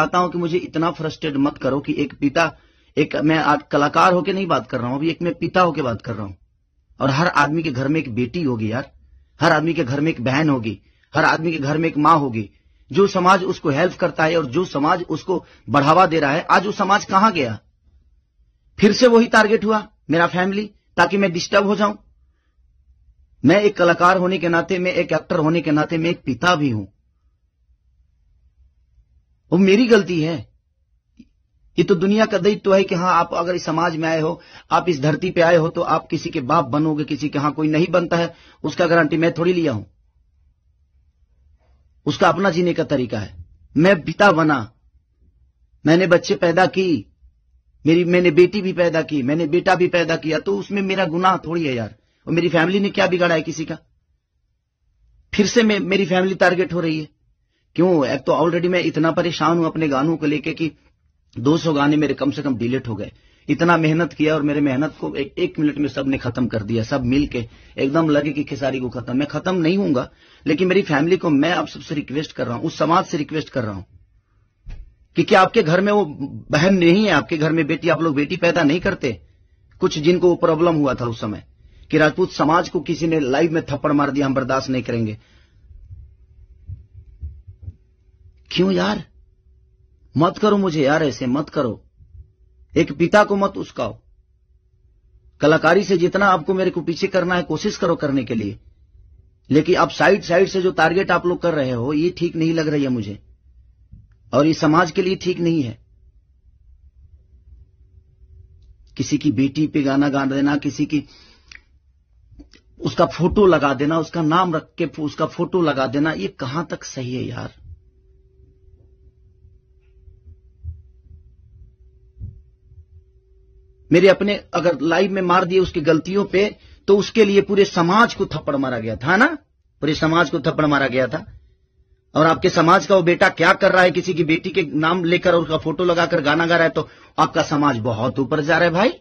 चाहता हूं कि मुझे इतना फ्रस्ट्रेट मत करो कि एक पिता एक मैं आज कलाकार होकर नहीं बात कर रहा हूं अभी एक मैं पिता होकर बात कर रहा हूं और हर आदमी के घर में एक बेटी होगी यार हर आदमी के घर में एक बहन होगी हर आदमी के घर में एक माँ होगी जो समाज उसको हेल्प करता है और जो समाज उसको बढ़ावा दे रहा है आज वो समाज कहां गया फिर से वही टारगेट हुआ मेरा फैमिली ताकि मैं डिस्टर्ब हो जाऊं मैं एक कलाकार होने के नाते मैं एक एक्टर होने के नाते मैं एक पिता भी हूं वो मेरी गलती है ये तो दुनिया का दायित्व है कि हाँ आप अगर इस समाज में आए हो आप इस धरती पे आए हो तो आप किसी के बाप बनोगे किसी के हाँ कोई नहीं बनता है उसका गारंटी मैं थोड़ी लिया हूं उसका अपना जीने का तरीका है मैं पिता बना मैंने बच्चे पैदा की मेरी मैंने बेटी भी पैदा की मैंने बेटा भी पैदा किया तो उसमें मेरा गुनाह थोड़ी है यार और मेरी फैमिली ने क्या बिगाड़ा है किसी का फिर से मेरी फैमिली टारगेट हो रही है क्यों एक तो ऑलरेडी मैं इतना परेशान हूं अपने गानों को लेके कि 200 गाने मेरे कम से कम डिलीट हो गए इतना मेहनत किया और मेरे मेहनत को एक, एक मिनट में सब ने खत्म कर दिया सब मिलके एकदम लगे कि खेसारी को खत्म मैं खत्म नहीं हूंगा लेकिन मेरी फैमिली को मैं आप सबसे रिक्वेस्ट कर रहा हूं उस समाज से रिक्वेस्ट कर रहा हूं कि क्या आपके घर में वो बहन नहीं है आपके घर में बेटी आप लोग बेटी पैदा नहीं करते कुछ जिनको वो प्रॉब्लम हुआ था उस समय कि राजपूत समाज को किसी ने लाइव में थप्पड़ मार दिया हम बर्दाश्त नहीं करेंगे क्यों यार मत करो मुझे यार ऐसे मत करो एक पिता को मत उसकाओ कलाकारी से जितना आपको मेरे को पीछे करना है कोशिश करो करने के लिए लेकिन आप साइड साइड से जो टारगेट आप लोग कर रहे हो ये ठीक नहीं लग रही है मुझे और ये समाज के लिए ठीक नहीं है किसी की बेटी पे गाना गा देना किसी की उसका फोटो लगा देना उसका नाम रख के उसका फोटो लगा देना ये कहां तक सही है यार मेरे अपने अगर लाइव में मार दिए उसकी गलतियों पे तो उसके लिए पूरे समाज को थप्पड़ मारा गया था ना पूरे समाज को थप्पड़ मारा गया था और आपके समाज का वो बेटा क्या कर रहा है किसी की बेटी के नाम लेकर और उसका फोटो लगाकर गाना गा रहा है तो आपका समाज बहुत ऊपर जा रहा है भाई